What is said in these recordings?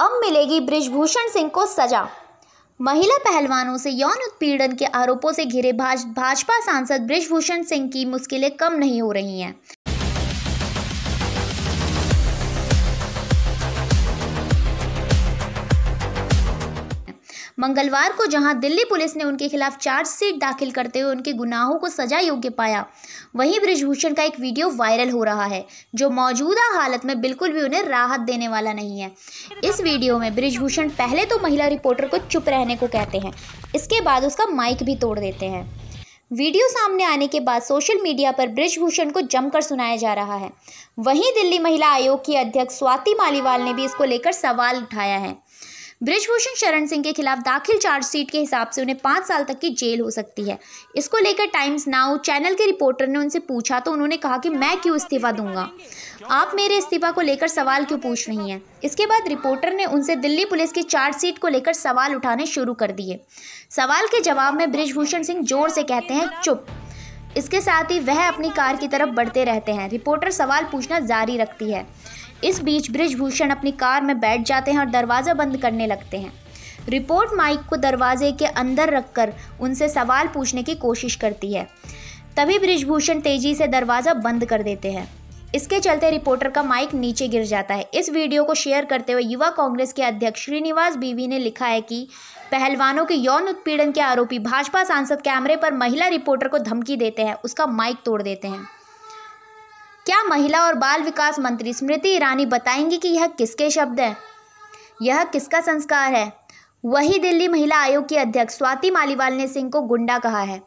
अब मिलेगी ब्रिजभूषण सिंह को सजा महिला पहलवानों से यौन उत्पीड़न के आरोपों से घिरे भाज, भाजपा सांसद ब्रिजभूषण सिंह की मुश्किलें कम नहीं हो रही हैं मंगलवार को जहां दिल्ली पुलिस ने उनके खिलाफ चार्जशीट दाखिल करते हुए उनके गुनाहों को सजा योग्य पाया वहीं ब्रिजभूषण का एक वीडियो वायरल हो रहा है जो मौजूदा हालत में बिल्कुल भी उन्हें राहत देने वाला नहीं है इस वीडियो में ब्रिजभूषण पहले तो महिला रिपोर्टर को चुप रहने को कहते हैं इसके बाद उसका माइक भी तोड़ देते हैं वीडियो सामने आने के बाद सोशल मीडिया पर ब्रिजभूषण को जमकर सुनाया जा रहा है वहीं दिल्ली महिला आयोग की अध्यक्ष स्वाति मालीवाल ने भी इसको लेकर सवाल उठाया है ब्रिजभूषण शरण सिंह के खिलाफ दाखिल चार्जशीट के हिसाब से उन्हें पाँच साल तक की जेल हो सकती है इसको लेकर टाइम्स नाउ चैनल के रिपोर्टर ने उनसे पूछा तो उन्होंने कहा कि मैं क्यों इस्तीफा दूंगा आप मेरे इस्तीफा को लेकर सवाल क्यों पूछ रही हैं इसके बाद रिपोर्टर ने उनसे दिल्ली पुलिस की चार्जशीट को लेकर सवाल उठाने शुरू कर दिए सवाल के जवाब में ब्रिजभूषण सिंह जोर से कहते हैं चुप इसके साथ ही वह अपनी कार की तरफ बढ़ते रहते हैं रिपोर्टर सवाल पूछना जारी रखती है इस बीच ब्रिजभूषण अपनी कार में बैठ जाते हैं और दरवाज़ा बंद करने लगते हैं रिपोर्ट माइक को दरवाजे के अंदर रखकर उनसे सवाल पूछने की कोशिश करती है तभी ब्रिजभूषण तेज़ी से दरवाज़ा बंद कर देते हैं इसके चलते रिपोर्टर का माइक नीचे गिर जाता है इस वीडियो को शेयर करते हुए युवा कांग्रेस के अध्यक्ष श्रीनिवास बीवी ने लिखा है कि पहलवानों के यौन उत्पीड़न के आरोपी भाजपा सांसद कैमरे पर महिला रिपोर्टर को धमकी देते हैं उसका माइक तोड़ देते हैं क्या महिला और बाल विकास मंत्री स्मृति ईरानी बताएंगी कि यह किसके शब्द हैं यह किसका संस्कार है वही दिल्ली महिला आयोग की अध्यक्ष स्वाति मालीवाल ने सिंह को गुंडा कहा है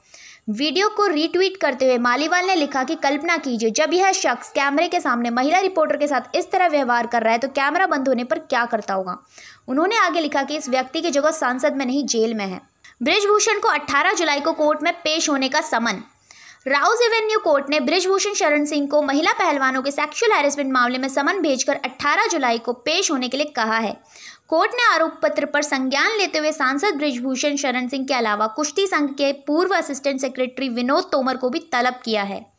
वीडियो को रीट्वीट करते हुए मालीवाल ने लिखा कि कल्पना कीजिए जब यह शख्स कैमरे के सामने महिला रिपोर्टर के साथ इस तरह व्यवहार कर रहा है तो कैमरा बंद होने पर क्या करता होगा उन्होंने आगे लिखा कि इस व्यक्ति की जगह सांसद में नहीं जेल में है ब्रिजभूषण को 18 जुलाई को कोर्ट में पेश होने का समन राउज एवेन्यू कोर्ट ने ब्रिजभूषण शरण सिंह को महिला पहलवानों के सेक्सुअल हैरेसमेंट मामले में समन भेजकर 18 जुलाई को पेश होने के लिए कहा है कोर्ट ने आरोप पत्र पर संज्ञान लेते हुए सांसद ब्रिजभूषण शरण सिंह के अलावा कुश्ती संघ के पूर्व असिस्टेंट सेक्रेटरी विनोद तोमर को भी तलब किया है